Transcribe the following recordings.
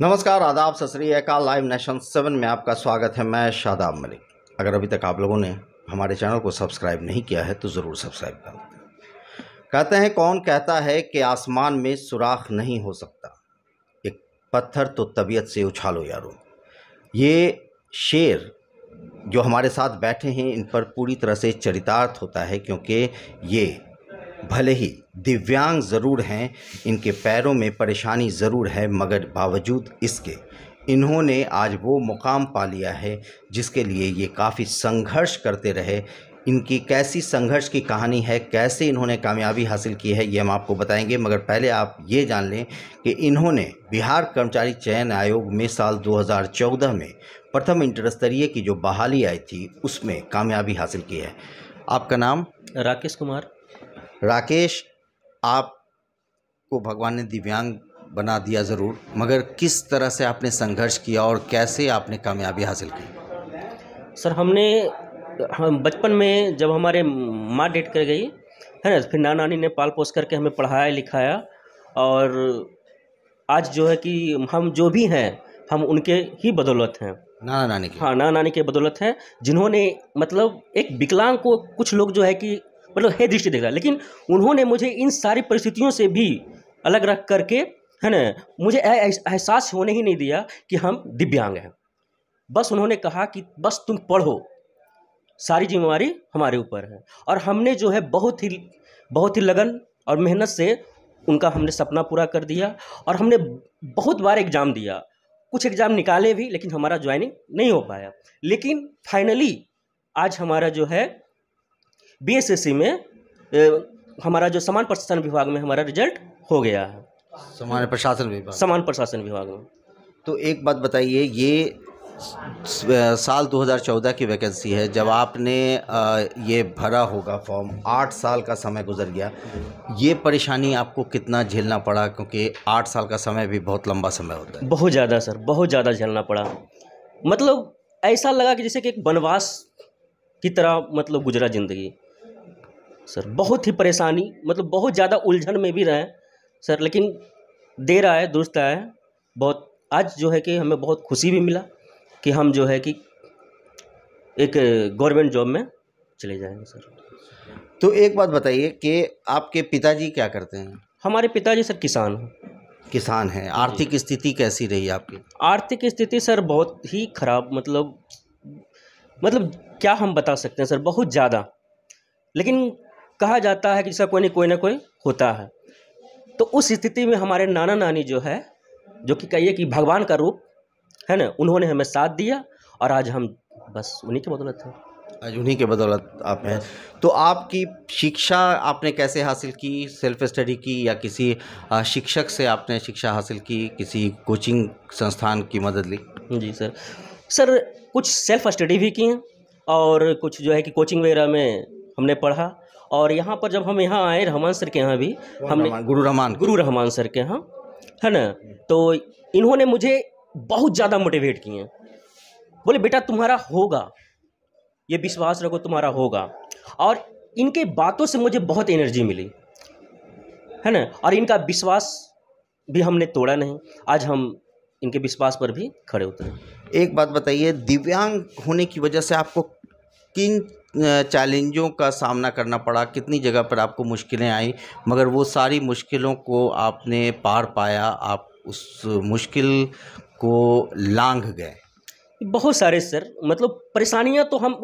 नमस्कार आदाब सत श्रीकाल लाइव नेशन सेवन में आपका स्वागत है मैं शादाब मलिक अगर अभी तक आप लोगों ने हमारे चैनल को सब्सक्राइब नहीं किया है तो ज़रूर सब्सक्राइब कर कहते हैं कौन कहता है कि आसमान में सुराख नहीं हो सकता एक पत्थर तो तबीयत से उछालो यारो ये शेर जो हमारे साथ बैठे हैं इन पर पूरी तरह से चरितार्थ होता है क्योंकि ये भले ही दिव्यांग ज़रूर हैं इनके पैरों में परेशानी ज़रूर है मगर बावजूद इसके इन्होंने आज वो मुकाम पा लिया है जिसके लिए ये काफ़ी संघर्ष करते रहे इनकी कैसी संघर्ष की कहानी है कैसे इन्होंने कामयाबी हासिल की है ये हम आपको बताएंगे मगर पहले आप ये जान लें कि इन्होंने बिहार कर्मचारी चयन आयोग में साल 2014 में प्रथम इंटर स्तरीय की जो बहाली आई थी उसमें कामयाबी हासिल की है आपका नाम राकेश कुमार राकेश आप को भगवान ने दिव्यांग बना दिया ज़रूर मगर किस तरह से आपने संघर्ष किया और कैसे आपने कामयाबी हासिल की सर हमने हम बचपन में जब हमारे माँ डेट कर गई है ना फिर नाना नानी ने पाल पोस करके हमें पढ़ाया लिखाया और आज जो है कि हम जो भी हैं हम उनके ही बदौलत हैं नाना नानी की हाँ नाना नानी के बदौलत हैं जिन्होंने मतलब एक विकलांग को कुछ लोग जो है कि मतलब है दृष्टि देख रहा लेकिन उन्होंने मुझे इन सारी परिस्थितियों से भी अलग रख करके है ना मुझे एहसास होने ही नहीं दिया कि हम दिव्यांग हैं बस उन्होंने कहा कि बस तुम पढ़ो सारी जिम्मेवारी हमारे ऊपर है और हमने जो है बहुत ही बहुत ही लगन और मेहनत से उनका हमने सपना पूरा कर दिया और हमने बहुत बार एग्ज़ाम दिया कुछ एग्ज़ाम निकाले भी लेकिन हमारा ज्वाइनिंग नहीं हो पाया लेकिन फाइनली आज हमारा जो है बीएसएससी में ए, हमारा जो समान प्रशासन विभाग में हमारा रिजल्ट हो गया है समान प्रशासन विभाग समान प्रशासन विभाग में तो एक बात बताइए ये साल 2014 की वैकेंसी है जब आपने ये भरा होगा फॉर्म आठ साल का समय गुजर गया ये परेशानी आपको कितना झेलना पड़ा क्योंकि आठ साल का समय भी बहुत लंबा समय होता है बहुत ज़्यादा सर बहुत ज़्यादा झेलना पड़ा मतलब ऐसा लगा कि जैसे कि एक वनवास की तरह मतलब गुजरा ज़िंदगी सर बहुत ही परेशानी मतलब बहुत ज़्यादा उलझन में भी रहे सर लेकिन देर आए दुरुस्त आए बहुत आज जो है कि हमें बहुत खुशी भी मिला कि हम जो है कि एक गवर्नमेंट जॉब में चले जाएंगे सर तो एक बात बताइए कि आपके पिताजी क्या करते हैं हमारे पिताजी सर किसान हैं किसान हैं आर्थिक स्थिति कैसी रही आपकी आर्थिक स्थिति सर बहुत ही खराब मतलब मतलब क्या हम बता सकते हैं सर बहुत ज़्यादा लेकिन कहा जाता है कि जिसका कोई ना कोई ना कोई होता है तो उस स्थिति में हमारे नाना नानी जो है जो कि कहिए कि भगवान का रूप है ना उन्होंने हमें साथ दिया और आज हम बस उन्हीं के बदौलत है आज उन्हीं के बदौलत आप हैं तो आपकी शिक्षा आपने कैसे हासिल की सेल्फ स्टडी की या किसी शिक्षक से आपने शिक्षा हासिल की किसी कोचिंग संस्थान की मदद ली जी सर सर कुछ सेल्फ स्टडी भी की और कुछ जो है कि कोचिंग वगैरह में हमने पढ़ा और यहाँ पर जब हम यहाँ आए रहमान सर के यहाँ भी हमने गुरु रहमान गुरु रहमान सर के यहाँ है ना तो इन्होंने मुझे बहुत ज़्यादा मोटिवेट किए बोले बेटा तुम्हारा होगा ये विश्वास रखो तुम्हारा होगा और इनके बातों से मुझे बहुत एनर्जी मिली है ना और इनका विश्वास भी हमने तोड़ा नहीं आज हम इनके विश्वास पर भी खड़े उतरे एक बात बताइए दिव्यांग होने की वजह से आपको किन चैलेंजों का सामना करना पड़ा कितनी जगह पर आपको मुश्किलें आई मगर वो सारी मुश्किलों को आपने पार पाया आप उस मुश्किल को लांघ गए बहुत सारे सर मतलब परेशानियां तो हम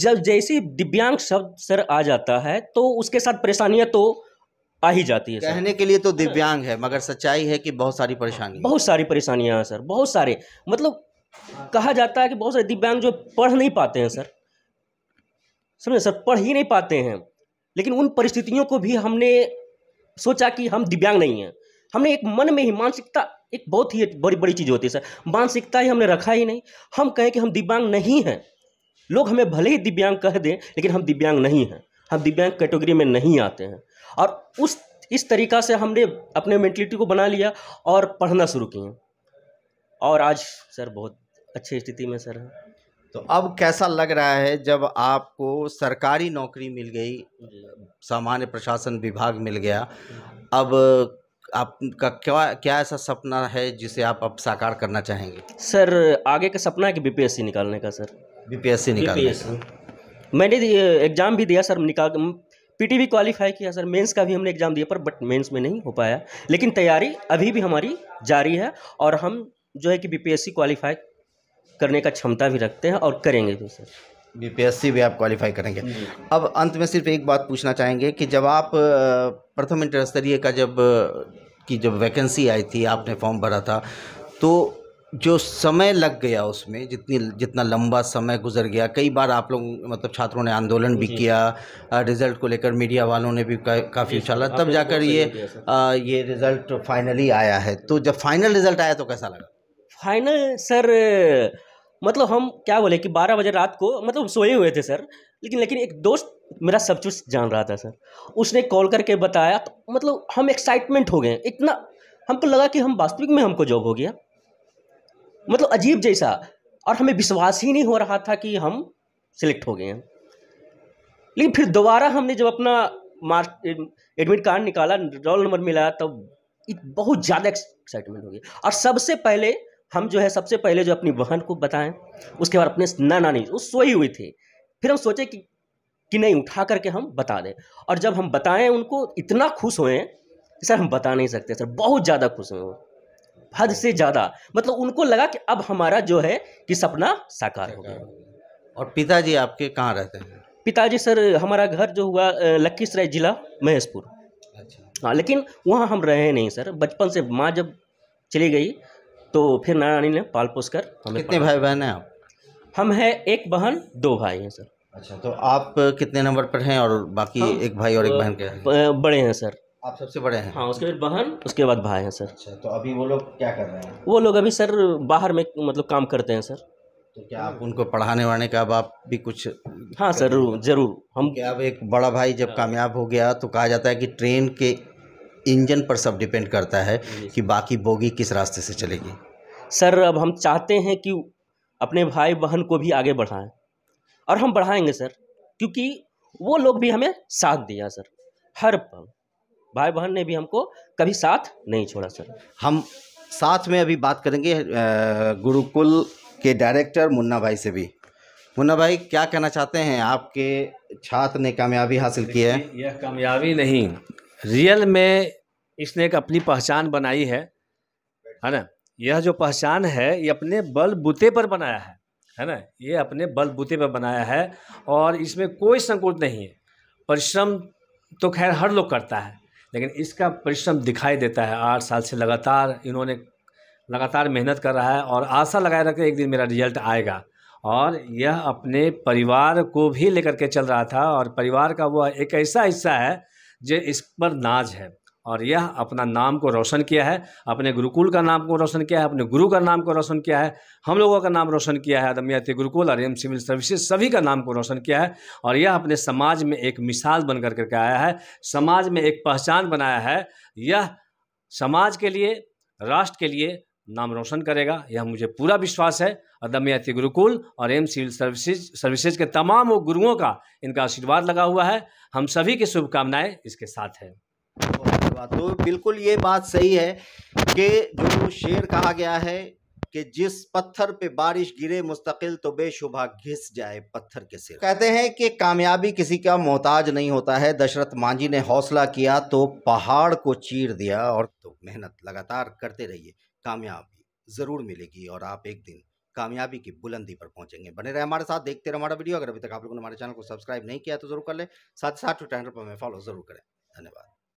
जब जैसे दिव्यांग शब्द सर आ जाता है तो उसके साथ परेशानियां तो आ ही जाती है कहने के लिए तो दिव्यांग है मगर सच्चाई है कि बहुत सारी परेशानी बहुत सारी परेशानियां हैं सर बहुत सारे मतलब कहा जाता है कि बहुत सारे दिव्यांग जो पढ़ नहीं पाते हैं सर समझे सर पढ़ ही नहीं पाते हैं लेकिन उन परिस्थितियों को भी हमने सोचा कि हम दिव्यांग नहीं हैं हमने एक मन में ही मानसिकता एक बहुत ही बड़ी बड़ी चीज़ होती है सर मानसिकता ही हमने रखा ही नहीं हम कहें कि हम दिव्यांग नहीं हैं लोग हमें भले ही दिव्यांग कह दें लेकिन हम दिव्यांग नहीं हैं हम दिव्यांग कैटेगरी में नहीं आते हैं और उस इस तरीका से हमने अपने मेंटलिटी को बना लिया और पढ़ना शुरू किए और आज सर बहुत अच्छी स्थिति में सर हैं तो अब कैसा लग रहा है जब आपको सरकारी नौकरी मिल गई सामान्य प्रशासन विभाग मिल गया अब आपका क्या क्या ऐसा सपना है जिसे आप अब साकार करना चाहेंगे सर आगे का सपना है कि बीपीएससी निकालने का सर बीपीएससी निकालने का मैंने एग्ज़ाम तो भी दिया सर निकाल पीटी भी क्वालिफाई किया सर मेंस का भी हमने एग्ज़ाम दिया पर बट मेंस में नहीं हो पाया लेकिन तैयारी अभी भी हमारी जारी है और हम जो है कि बीपीएससी क्वालिफाई करने का क्षमता भी रखते हैं और करेंगे भी सर बीपीएससी भी आप क्वालिफाई करेंगे अब अंत में सिर्फ एक बात पूछना चाहेंगे कि जब आप प्रथम इंटर स्तरीय का जब की जब वैकेंसी आई थी आपने फॉर्म भरा था तो जो समय लग गया उसमें जितनी जितना लंबा समय गुजर गया कई बार आप लोग मतलब छात्रों ने आंदोलन भी किया रिज़ल्ट को लेकर मीडिया वालों ने भी का, काफ़ी उछाला तब जाकर ये आ, ये रिज़ल्ट फाइनली आया है तो जब फाइनल रिज़ल्ट आया तो कैसा लगा फाइनल सर मतलब हम क्या बोले कि बारह बजे रात को मतलब सोए हुए थे सर लेकिन लेकिन एक दोस्त मेरा सब कुछ जान रहा था सर उसने कॉल करके बताया तो मतलब हम एक्साइटमेंट हो गए इतना हमको लगा कि हम वास्तविक में हमको जॉब हो गया मतलब अजीब जैसा और हमें विश्वास ही नहीं हो रहा था कि हम सिलेक्ट हो गए हैं लेकिन फिर दोबारा हमने जब अपना मार्क एडमिट कार्ड निकाला रोल नंबर मिला तब तो बहुत ज़्यादा एक्साइटमेंट हो गया और सबसे पहले हम जो है सबसे पहले जो अपनी बहन को बताएं उसके बाद अपने ना नानी वो सोई हुई थी फिर हम सोचे कि कि नहीं उठा करके हम बता दें और जब हम बताएं उनको इतना खुश हुए सर हम बता नहीं सकते सर बहुत ज़्यादा खुश हुए हद से ज़्यादा मतलब उनको लगा कि अब हमारा जो है कि सपना साकार हो गया और पिताजी आपके कहाँ रहते हैं पिताजी सर हमारा घर जो हुआ लखीसराय जिला महेशपुर अच्छा हाँ लेकिन वहाँ हम रहे नहीं सर बचपन से माँ जब चली गई तो फिर नानी ने पाल पोस कर हमें कितने भाई बहन हैं आप हम हैं एक बहन दो भाई हैं सर अच्छा तो आप कितने नंबर पर हैं और बाकी हाँ, एक भाई और एक बहन के बड़े हैं सर आप सबसे बड़े हैं हाँ उसके बाद बहन उसके बाद भाई हैं सर अच्छा तो अभी वो लोग क्या कर रहे हैं वो लोग अभी सर बाहर में मतलब काम करते हैं सर तो क्या आप उनको पढ़ाने वाने का अब आप भी कुछ हाँ सर जरूर हम क्या अब एक बड़ा भाई जब हाँ। कामयाब हो गया तो कहा जाता है कि ट्रेन के इंजन पर सब डिपेंड करता है कि बाकी बोगी किस रास्ते से चलेगी सर अब हम चाहते हैं कि अपने भाई बहन को भी आगे बढ़ाएं और हम बढ़ाएंगे सर क्योंकि वो लोग भी हमें साथ दिया सर हर पल भाई बहन ने भी हमको कभी साथ नहीं छोड़ा सर हम साथ में अभी बात करेंगे गुरुकुल के डायरेक्टर मुन्ना भाई से भी मुन्ना भाई क्या कहना चाहते हैं आपके छात्र ने कामयाबी हासिल की है यह कामयाबी नहीं रियल में इसने एक अपनी पहचान बनाई है है ना यह जो पहचान है ये अपने बलबूते पर बनाया है है ना ये अपने बलबूते पर बनाया है और इसमें कोई संकोच नहीं है परिश्रम तो खैर हर लोग करता है लेकिन इसका परिश्रम दिखाई देता है आठ साल से लगातार इन्होंने लगातार मेहनत कर रहा है और आशा लगाए रखे एक दिन मेरा रिजल्ट आएगा और यह अपने परिवार को भी लेकर के चल रहा था और परिवार का वह एक ऐसा हिस्सा है जे इस पर नाज है और यह अपना नाम को रोशन किया है अपने गुरुकुल का नाम को रोशन किया है अपने गुरु का नाम को रोशन किया है हम लोगों का नाम रोशन किया है अदमियाती गुरुकुल और एम सिविल सर्विसेज सभी का नाम को रोशन किया है और यह अपने समाज में एक मिसाल बन कर करके आया है समाज में एक पहचान बनाया है यह समाज के लिए राष्ट्र के लिए नाम रोशन करेगा यह मुझे पूरा विश्वास है और दमयती गुरुकुल और एम सिविल सर्विसेज सर्विसेज के तमाम वो गुरुओं का इनका आशीर्वाद लगा हुआ है हम सभी की शुभकामनाएं इसके साथ हैं तो बिल्कुल ये बात सही है कि जो शेर कहा गया है कि जिस पत्थर पे बारिश गिरे मुस्तकिल तो बेशुभा घिस जाए पत्थर के सिर कहते हैं कि कामयाबी किसी का मोहताज नहीं होता है दशरथ मांझी ने हौसला किया तो पहाड़ को चीर दिया और तो मेहनत लगातार करते रहिए कामयाबी ज़रूर मिलेगी और आप एक दिन कामयाबी की बुलंदी पर पहुंचेंगे बने रहे हमारे साथ देखते रहे हमारा वीडियो अगर अभी तक आप लोगों ने हमारे चैनल को सब्सक्राइब नहीं किया तो जरूर कर लें साथ ही साथ ट्विटर पर हमें फॉलो जरूर करें धन्यवाद